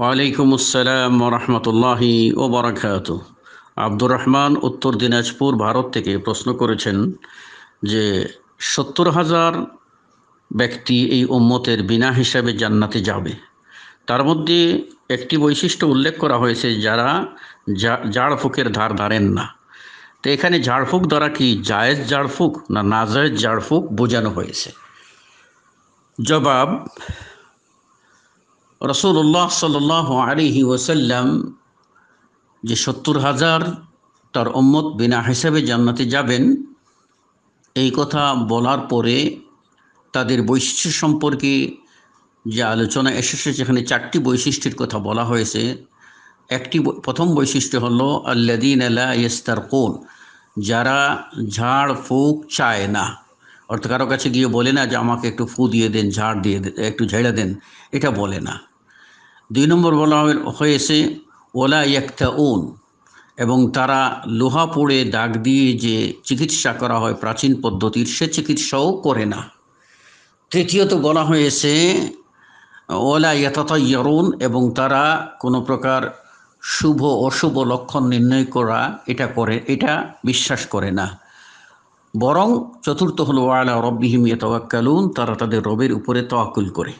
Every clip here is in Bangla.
ওয়ালাইকুম আসসালাম রহমতুল্লাহি ও বারাকাত আব্দুর রহমান উত্তর দিনাজপুর ভারত থেকে প্রশ্ন করেছেন যে সত্তর হাজার ব্যক্তি এই উম্মতের বিনা হিসাবে জান্নাতে যাবে তার মধ্যে একটি বৈশিষ্ট্য উল্লেখ করা হয়েছে যারা ঝাড়ফুকের ধার ধারেন না তো এখানে ঝাড়ফুক দ্বারা কি জায়েজ ঝাড়ফুক না নাজায়েজ ঝাড়ফুক বোঝানো হয়েছে জবাব রসুল্লাহ সাল আলিহি ওসাল্লাম যে সত্তর হাজার তার ওম্মত বিনা হিসাবে জান্নাতে যাবেন এই কথা বলার পরে তাদের বৈশিষ্ট্য সম্পর্কে যে আলোচনা এসেছে যেখানে চারটি বৈশিষ্ট্যের কথা বলা হয়েছে একটি প্রথম বৈশিষ্ট্য হলো আল্লাদিন আলা ইস্তার কোন যারা ঝাড় ফুক চায় না অর্থাৎ কারো কাছে গিয়ে বলে না যে আমাকে একটু ফু দিয়ে দেন ঝাড় দিয়ে দেন একটু ঝেড়ে দেন এটা বলে না দুই নম্বর বলা হয়েছে ওলা একটা উন এবং তারা লোহা পড়ে দাগ দিয়ে যে চিকিৎসা করা হয় প্রাচীন পদ্ধতির সে চিকিৎসাও করে না তৃতীয়ত বলা হয়েছে ওলা ইয়াতাতাইয়ারুন এবং তারা কোনো প্রকার শুভ অশুভ লক্ষণ নির্ণয় করা এটা করে এটা বিশ্বাস করে না বরং চতুর্থ হল ওয়ালা রব্বিহিম ইয়তাওয়াক্কালুন তারা তাদের রবের উপরে তোয়াকুল করে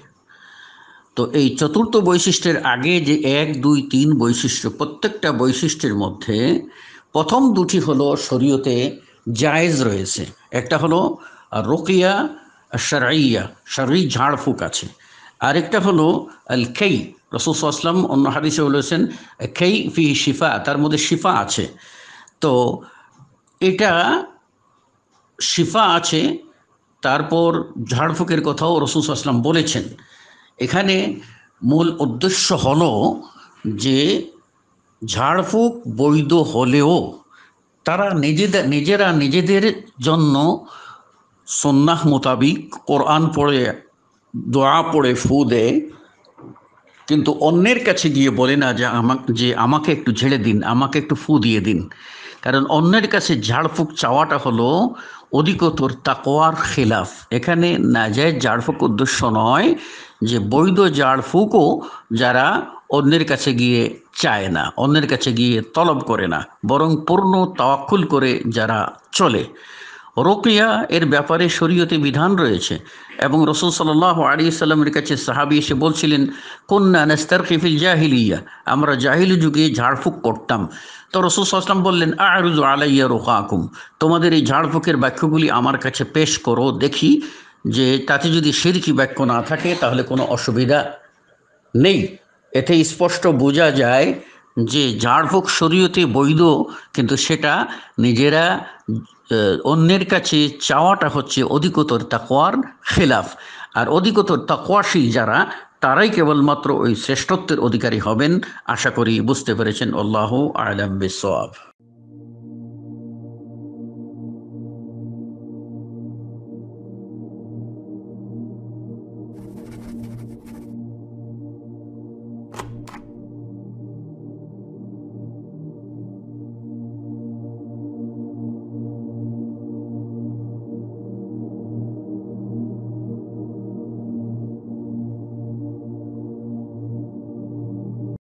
তো এই চতুর্থ বৈশিষ্ট্যের আগে যে এক দুই তিন বৈশিষ্ট্য প্রত্যেকটা বৈশিষ্ট্যের মধ্যে প্রথম দুটি হলো শরীয়তে জায়েজ রয়েছে একটা হলো রোকিয়া সারাইয়া সারি ঝাড়ফুঁক আছে আরেকটা হলো আল খেই রসুল আসলাম অন্য হাদিসে বলেছেন খেই ফি শিফা তার মধ্যে শিফা আছে তো এটা শিফা আছে তারপর ঝাড়ফুঁকের কথাও রসুল আসলাম বলেছেন এখানে মূল উদ্দেশ্য হল যে ঝাড়ফুঁক বৈধ হলেও তারা নিজেদের নিজেরা নিজেদের জন্য সন্ন্যাস মোতাবিক কোরআন পড়ে দোয়া পড়ে ফু দেয় কিন্তু অন্যের কাছে গিয়ে বলে না যে আমাকে যে আমাকে একটু ঝেড়ে দিন আমাকে একটু ফু দিয়ে দিন কারণ অন্যের কাছে ঝাড়ফুঁক চাওয়াটা হলো অধিকতর তাকোয়ার খেলাফ এখানে না যায় ঝাড়ফুঁক উদ্দেশ্য নয় যে বৈধ জাড় ফুকও যারা অন্যের কাছে গিয়ে চায় না অন্যের কাছে গিয়ে তলব করে না বরং পূর্ণ তাওয়াক্কুল করে যারা চলে রোকিয়া এর ব্যাপারে শরীয়তে বিধান রয়েছে এবং রসুল সাল্লাহ আলী সাল্লামের কাছে সাহাবি এসে বলছিলেন কন্যা নেস্তার কিফিল জাহিলিয়া আমরা জাহিলি যুগে ঝাড়ফুঁক করতাম তো রসুল সাল্লাম বললেন আরুজ আলাইয়া রোকা আকুম তোমাদের এই ঝাড়ফুঁকের বাক্যগুলি আমার কাছে পেশ করো দেখি যে তাতে যদি সিরকি বাক্য না থাকে তাহলে কোনো অসুবিধা নেই এতে স্পষ্ট বোঝা যায় যে যার হোক শরীয়তে বৈধ কিন্তু সেটা নিজেরা অন্যের কাছে চাওয়াটা হচ্ছে অধিকতর তাকোয়ার খেলাফ আর অধিকতর তাকোয়াশী যারা তারাই কেবলমাত্র ওই শ্রেষ্ঠত্বের অধিকারী হবেন আশা করি বুঝতে পেরেছেন আল্লাহ আলম বিসব